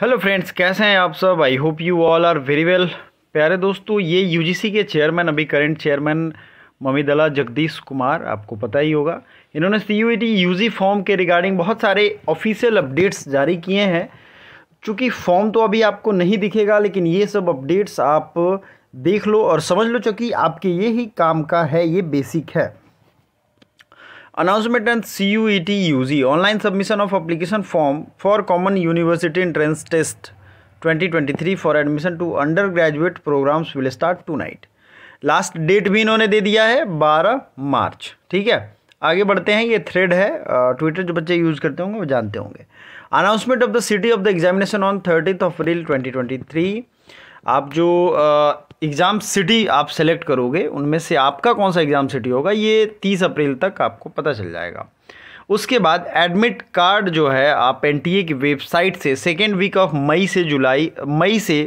hello friends कैसे हैं आप सब I hope you all are very well प्यारे दोस्तों ये यूजीसी के चेयरमैन अभी करंट चेयरमैन ममी दला जगदीश कुमार आपको पता ही होगा इन्होंने सी यू यूजी फॉर्म के रिगार्डिंग बहुत सारे ऑफिशियल अपडेट्स जारी किए हैं चूँकि फॉर्म तो अभी आपको नहीं दिखेगा लेकिन ये सब अपडेट्स आप देख लो और समझ लो चूँकि आपके ये ही काम का है ये बेसिक है announcement and C U E T U G online submission of application form for common university entrance test twenty twenty three for admission to undergraduate programs will start tonight last date भी इन्होंने दे दिया है बारह मार्च ठीक है आगे बढ़ते हैं ये थ्रेड है ट्विटर जो बच्चे यूज करते होंगे वो जानते होंगे announcement of the city of the examination on thirtieth April twenty twenty three आप जो एग्ज़ाम सिटी आप सेलेक्ट करोगे उनमें से आपका कौन सा एग्ज़ाम सिटी होगा ये तीस अप्रैल तक आपको पता चल जाएगा उसके बाद एडमिट कार्ड जो है आप एन की वेबसाइट से सेकेंड वीक ऑफ मई से जुलाई मई से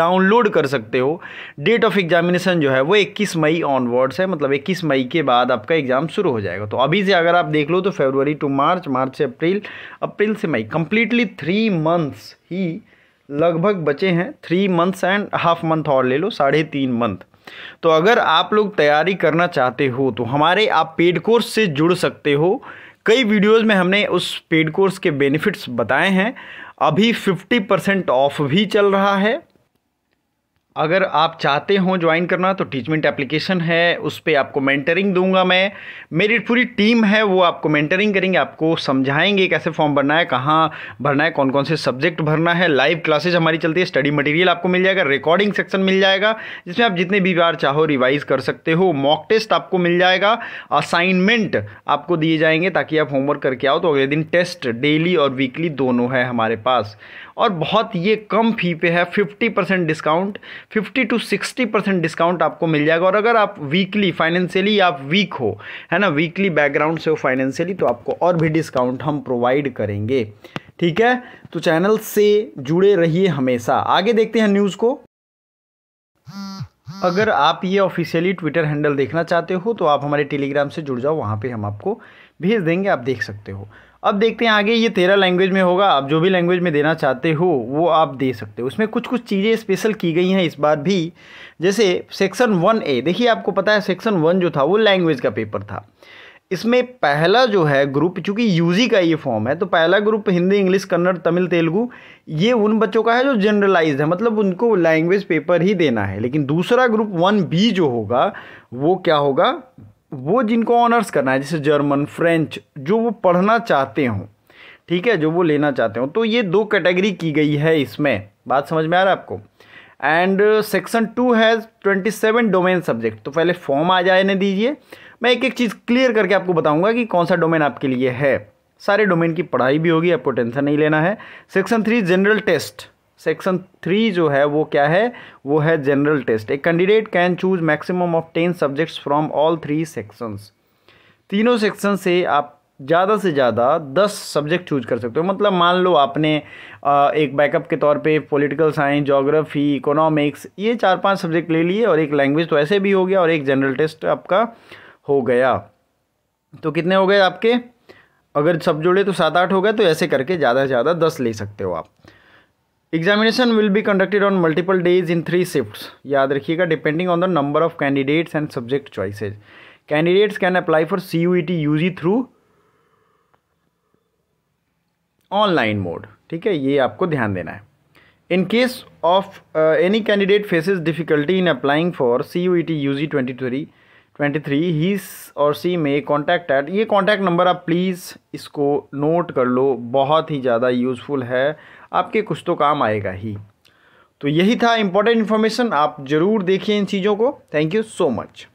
डाउनलोड कर सकते हो डेट ऑफ एग्जामिनेशन जो है वो 21 मई ऑनवर्ड्स है मतलब 21 मई के बाद आपका एग्ज़ाम शुरू हो जाएगा तो अभी से अगर आप देख लो तो फरवरी टू मार्च मार्च से अप्रैल अप्रैल से मई कम्प्लीटली थ्री मंथ्स ही लगभग बचे हैं three months and half month और ले लो साढ़े तीन मंथ तो अगर आप लोग तैयारी करना चाहते हो तो हमारे आप पेड कोर्स से जुड़ सकते हो कई वीडियोस में हमने उस पेड कोर्स के बेनिफिट्स बताए हैं अभी 50 परसेंट ऑफ भी चल रहा है अगर आप चाहते हो ज्वाइन करना तो टीचमेंट एप्लीकेशन है उस पर आपको मेंटरिंग दूंगा मैं मेरी पूरी टीम है वो आपको मेंटरिंग करेंगे आपको समझाएंगे कैसे फॉर्म भरना है कहाँ भरना है कौन कौन से सब्जेक्ट भरना है लाइव क्लासेज हमारी चलती है स्टडी मटेरियल आपको मिल जाएगा रिकॉर्डिंग सेक्शन मिल जाएगा जिसमें आप जितने भी बार चाहो रिवाइज कर सकते हो मॉक टेस्ट आपको मिल जाएगा असाइनमेंट आपको दिए जाएंगे ताकि आप होमवर्क करके आओ तो अगले दिन टेस्ट डेली और वीकली दोनों है हमारे पास और बहुत ये कम फी पे है fifty percent discount fifty to sixty percent discount आपको मिल जाएगा और अगर आप वीकली फाइनेंशियली आप वीक हो है ना वीकली बैकग्राउंड से हो फाइनेंशियली तो आपको और भी डिस्काउंट हम प्रोवाइड करेंगे ठीक है तो चैनल से जुड़े रहिए हमेशा आगे देखते हैं न्यूज़ को अगर आप ये ऑफिशियली ट्विटर हैंडल देखना चाहते हो तो आप हमारे टेलीग्राम से जुड़ जाओ वहाँ पे हम आपको भेज देंगे आप देख सकते हो अब देखते हैं आगे ये तेरह लैंग्वेज में होगा आप जो भी लैंग्वेज में देना चाहते हो वो आप दे सकते हो उसमें कुछ कुछ चीज़ें स्पेशल की गई हैं इस बार भी जैसे सेक्शन वन ए देखिए आपको पता है सेक्शन वन जो था वो लैंग्वेज का पेपर था इसमें पहला जो है ग्रुप चूँकि यूजी का ये फॉर्म है तो पहला ग्रुप हिंदी इंग्लिश कन्नड़ तमिल तेलुगू ये उन बच्चों का है जो जनरलाइज है मतलब उनको लैंग्वेज पेपर ही देना है लेकिन दूसरा ग्रुप वन बी जो होगा वो क्या होगा वो जिनको ऑनर्स करना है जैसे जर्मन फ्रेंच जो वो पढ़ना चाहते हों ठीक है जो वो लेना चाहते हों तो ये दो कैटेगरी की गई है इसमें बात समझ में आ रहा है आपको and section two has twenty seven domain subject तो पहले फॉर्म आ जाने दीजिए मैं एक एक चीज़ क्लियर करके आपको बताऊंगा कि कौन सा डोमेन आपके लिए है सारे डोमेन की पढ़ाई भी होगी आपको टेंशन नहीं लेना है section three general test section three जो है वो क्या है वो है general test a candidate can choose maximum of ten subjects from all three sections तीनों सेक्शन से आप ज़्यादा से ज़्यादा दस सब्जेक्ट चूज कर सकते हो मतलब मान लो आपने एक बैकअप के तौर पे पॉलिटिकल साइंस जोग्राफी इकोनॉमिक्स ये चार पांच सब्जेक्ट ले लिए और एक लैंग्वेज तो ऐसे भी हो गया और एक जनरल टेस्ट आपका हो गया तो कितने हो गए आपके अगर सब जुड़े तो सात आठ हो गए तो ऐसे करके ज़्यादा से ज़्यादा दस ले सकते हो आप examination will be conducted on multiple days in three shift याद रखिएगा depending on the number of candidates and subject choices candidates can apply for C U E T U G through online mode ठीक है ये आपको ध्यान देना है in case of any candidate faces difficulty in applying for C U E T U G twenty three twenty three ही और सी में कॉन्टैक्ट एट ये कॉन्टैक्ट नंबर आप प्लीज़ इसको नोट कर लो बहुत ही ज़्यादा यूज़फुल है आपके कुछ तो काम आएगा ही तो यही था इम्पोर्टेंट इन्फॉर्मेशन आप ज़रूर देखिए इन चीज़ों को थैंक यू सो मच